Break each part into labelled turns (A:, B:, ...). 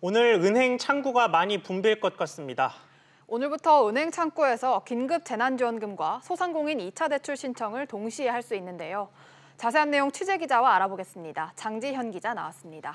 A: 오늘 은행 창구가 많이 붐빌 것 같습니다.
B: 오늘부터 은행 창구에서 긴급 재난지원금과 소상공인 2차 대출 신청을 동시에 할 수 있는데요. 자세한 내용 취재 기자와 알아보겠습니다. 장지현 기자 나왔습니다.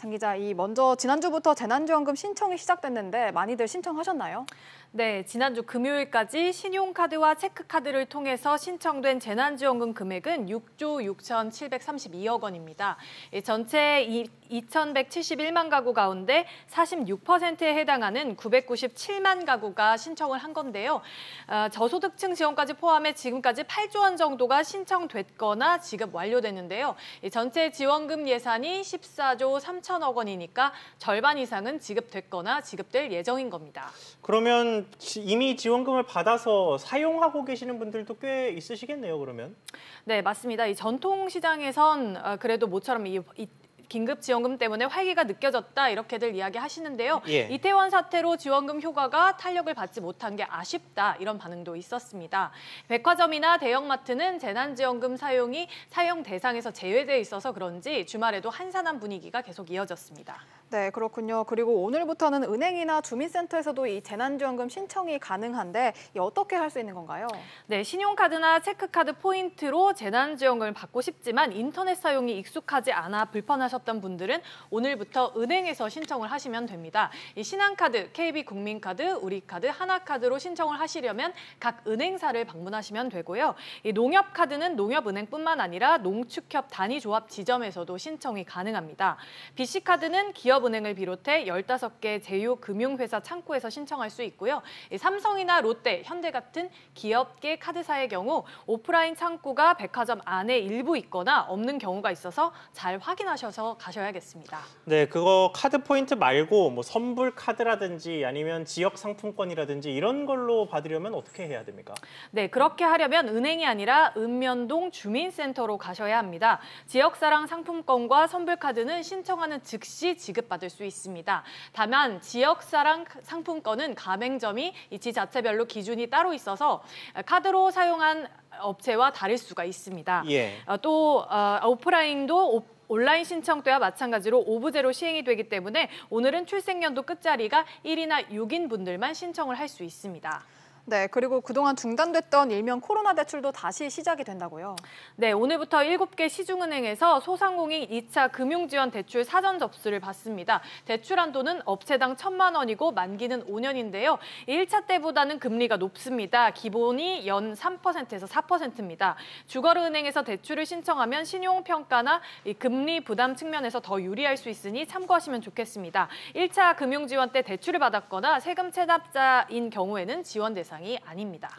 B: 장 기자, 이 먼저 지난주부터 재난지원금 신청이 시작됐는데 많이들 신청하셨나요? 네, 지난주 금요일까지 신용카드와 체크카드를 통해서 신청된 재난지원금
C: 금액은 6조 6,732억 원입니다. 예, 전체 2,171만 가구 가운데 46%에 해당하는 997만 가구가 신청을 한 건데요. 어, 저소득층 지원까지 포함해 지금까지 8조 원 정도가 신청됐거나 지급 완료됐는데요. 예, 전체 지원금 예산이 14조 3천 3천억 원이니까 절반 이상은 지급됐거나 지급될 예정인 겁니다.
A: 그러면 이미 지원금을 받아서 사용하고 계시는 분들도 꽤 있으시겠네요, 그러면?
C: 네, 맞습니다. 이 전통시장에선 어, 그래도 모처럼 이, 이 긴급지원금 때문에 활기가 느껴졌다 이렇게들 이야기하시는데요. 예. 이태원 사태로 지원금 효과가 탄력을 받지 못한 게 아쉽다 이런 반응도 있었습니다. 백화점이나 대형마트는 재난지원금 사용이 사용 대상에서 제외되어 있어서 그런지 주말에도 한산한 분위기가 계속 이어졌습니다.
B: 네, 그렇군요. 그리고 오늘부터는 은행이나 주민센터에서도 이 재난지원금 신청이 가능한데 어떻게 할 수 있는 건가요? 네, 신용카드나 체크카드 포인트로
C: 재난지원금을 받고 싶지만 인터넷 사용이 익숙하지 않아 불편하셨 놓치셨던 분들은 오늘부터 은행에서 신청을 하시면 됩니다. 이 신한카드, KB국민카드, 우리카드, 하나카드로 신청을 하시려면 각 은행사를 방문하시면 되고요. 이 농협카드는 농협은행뿐만 아니라 농축협 단위조합 지점에서도 신청이 가능합니다. BC카드는 기업은행을 비롯해 15개 제휴금융회사 창구에서 신청할 수 있고요. 삼성이나 롯데, 현대 같은 기업계 카드사의 경우 오프라인 창구가 백화점 안에 일부 있거나 없는 경우가 있어서 잘 확인하셔서 가셔야겠습니다.
A: 네, 그거 카드 포인트 말고 뭐 선불 카드라든지 아니면 지역 상품권이라든지
C: 이런 걸로 받으려면
A: 어떻게 해야 됩니까?
C: 네, 그렇게 하려면 은행이 아니라 읍면동 주민센터로 가셔야 합니다. 지역사랑 상품권과 선불 카드는 신청하는 즉시 지급받을 수 있습니다. 다만 지역사랑 상품권은 가맹점이 이 지자체별로 기준이 따로 있어서 카드로 사용한 업체와 다를 수가 있습니다. 예. 어, 또 어, 오프라인도 오, 온라인 신청 때와 마찬가지로 5부제로 시행이 되기 때문에 오늘은 출생연도 끝자리가 1이나 6인 분들만 신청을 할 수 있습니다.
B: 네, 그리고 그동안 중단됐던 일명 코로나 대출도 다시 시작이 된다고요.
C: 네, 오늘부터 7개 시중은행에서 소상공인 2차 금융지원 대출 사전 접수를 받습니다. 대출 한도는 업체당 1천만 원이고 만기는 5년인데요. 1차 때보다는 금리가 높습니다. 기본이 연 3%에서 4%입니다. 주거은행에서 대출을 신청하면 신용평가나 금리 부담 측면에서 더 유리할 수 있으니 참고하시면 좋겠습니다. 1차 금융지원 때 대출을 받았거나 세금 체납자인 경우에는 지원대상 대상이 아닙니다.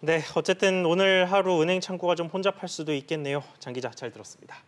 A: 네, 어쨌든 오늘 하루 은행 창구가 좀 혼잡할 수도 있겠네요. 장 기자 잘 들었습니다.